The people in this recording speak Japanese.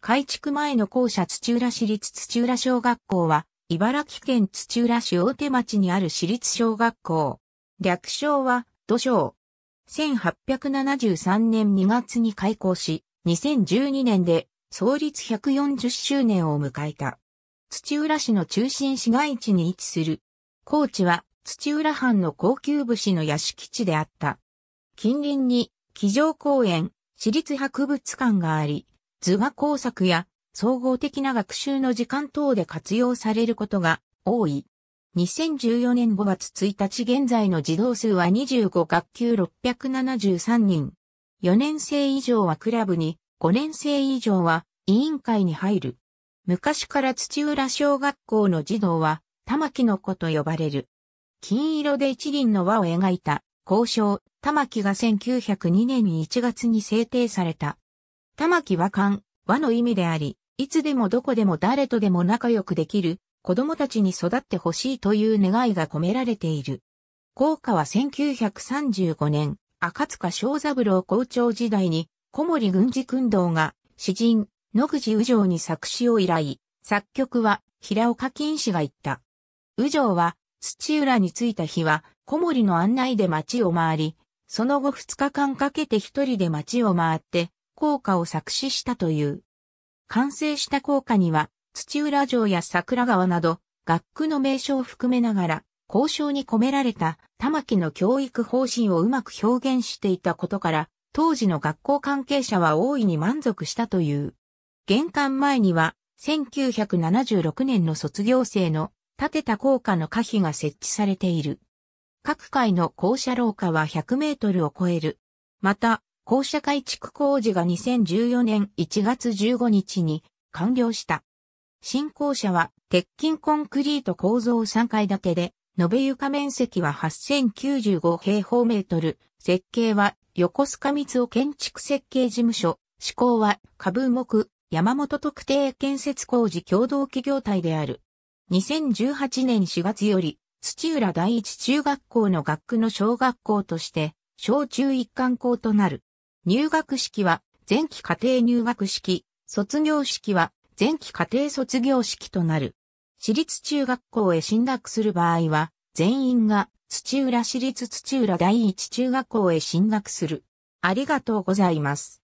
改築前の校舎土浦市立土浦小学校は、茨城県土浦市大手町にある市立小学校。略称は、土小。1873年2月に開校し、2012年で創立140周年を迎えた。土浦市の中心市街地に位置する。高知は土浦藩の高級武士の屋敷地であった。近隣に、騎乗公園、市立博物館があり、図画工作や総合的な学習の時間等で活用されることが多い。2014年5月1日現在の児童数は25学級673人。4年生以上はクラブに、5年生以上は委員会に入る。昔から土浦小学校の児童は、玉木の子と呼ばれる。金色で一輪の輪を描いた、交渉、玉木が1902年1月に制定された。玉木和漢、和の意味であり、いつでもどこでも誰とでも仲良くできる、子供たちに育ってほしいという願いが込められている。校歌は1935年、赤塚正三郎校長時代に、小森軍事訓導が、詩人、野口宇城に作詞を依頼、作曲は、平岡金氏が言った。宇城は、土浦に着いた日は、小森の案内で町を回り、その後2日間かけて一人で町を回って、効果を作詞したという。完成した効果には、土浦城や桜川など、学区の名称を含めながら、交渉に込められた玉木の教育方針をうまく表現していたことから、当時の学校関係者は大いに満足したという。玄関前には、1976年の卒業生の建てた校歌の可否が設置されている。各階の校舎廊下は100メートルを超える。また、校舎改築工事が2014年1月15日に完了した。新校舎は鉄筋コンクリート構造3階建てで、延べ床面積は8095平方メートル、設計は横須賀光尾建築設計事務所、施工は株木、山本特定建設工事共同企業体である。2018年4月より、土浦第一中学校の学区の小学校として、小中一貫校となる。入学式は前期家庭入学式、卒業式は前期家庭卒業式となる。私立中学校へ進学する場合は、全員が土浦市立土浦第一中学校へ進学する。ありがとうございます。